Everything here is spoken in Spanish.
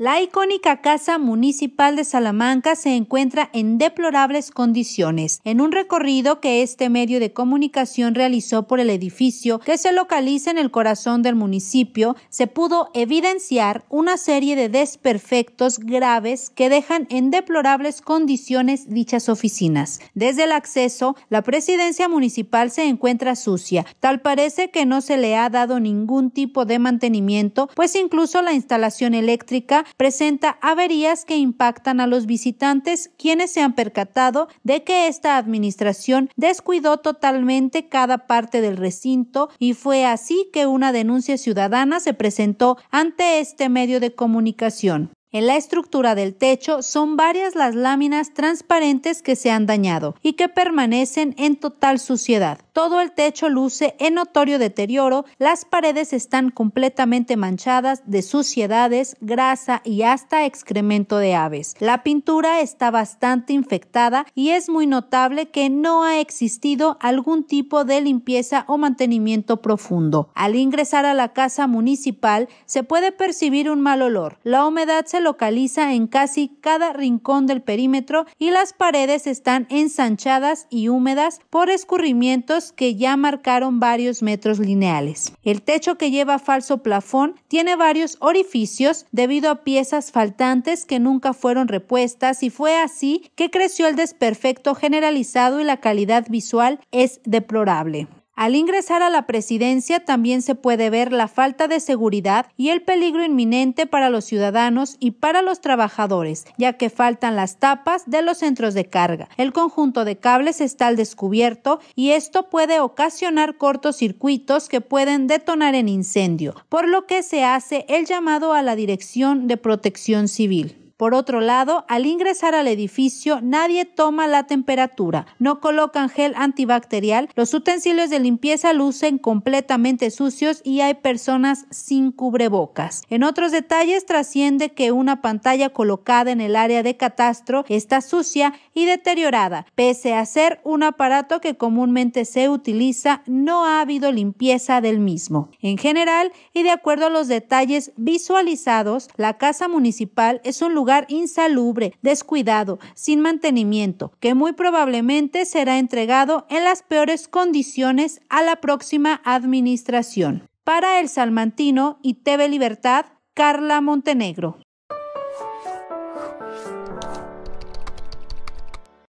La icónica Casa Municipal de Salamanca se encuentra en deplorables condiciones. En un recorrido que este medio de comunicación realizó por el edificio que se localiza en el corazón del municipio, se pudo evidenciar una serie de desperfectos graves que dejan en deplorables condiciones dichas oficinas. Desde el acceso, la presidencia municipal se encuentra sucia. Tal parece que no se le ha dado ningún tipo de mantenimiento, pues incluso la instalación eléctrica presenta averías que impactan a los visitantes, quienes se han percatado de que esta administración descuidó totalmente cada parte del recinto y fue así que una denuncia ciudadana se presentó ante este medio de comunicación. En la estructura del techo son varias las láminas transparentes que se han dañado y que permanecen en total suciedad. Todo el techo luce en notorio deterioro, las paredes están completamente manchadas de suciedades, grasa y hasta excremento de aves. La pintura está bastante infectada y es muy notable que no ha existido algún tipo de limpieza o mantenimiento profundo. Al ingresar a la casa municipal se puede percibir un mal olor. La humedad se localiza en casi cada rincón del perímetro y las paredes están ensanchadas y húmedas por escurrimientos que ya marcaron varios metros lineales. El techo que lleva falso plafón tiene varios orificios debido a piezas faltantes que nunca fueron repuestas y fue así que creció el desperfecto generalizado y la calidad visual es deplorable. Al ingresar a la presidencia también se puede ver la falta de seguridad y el peligro inminente para los ciudadanos y para los trabajadores, ya que faltan las tapas de los centros de carga. El conjunto de cables está al descubierto y esto puede ocasionar cortocircuitos que pueden detonar en incendio, por lo que se hace el llamado a la Dirección de Protección Civil. Por otro lado, al ingresar al edificio, nadie toma la temperatura, no colocan gel antibacterial, los utensilios de limpieza lucen completamente sucios y hay personas sin cubrebocas. En otros detalles trasciende que una pantalla colocada en el área de catastro está sucia y deteriorada. Pese a ser un aparato que comúnmente se utiliza, no ha habido limpieza del mismo. En general, y de acuerdo a los detalles visualizados, la Casa Municipal es un lugar lugar insalubre, descuidado, sin mantenimiento, que muy probablemente será entregado en las peores condiciones a la próxima administración. Para El Salmantino y TV Libertad, Carla Montenegro.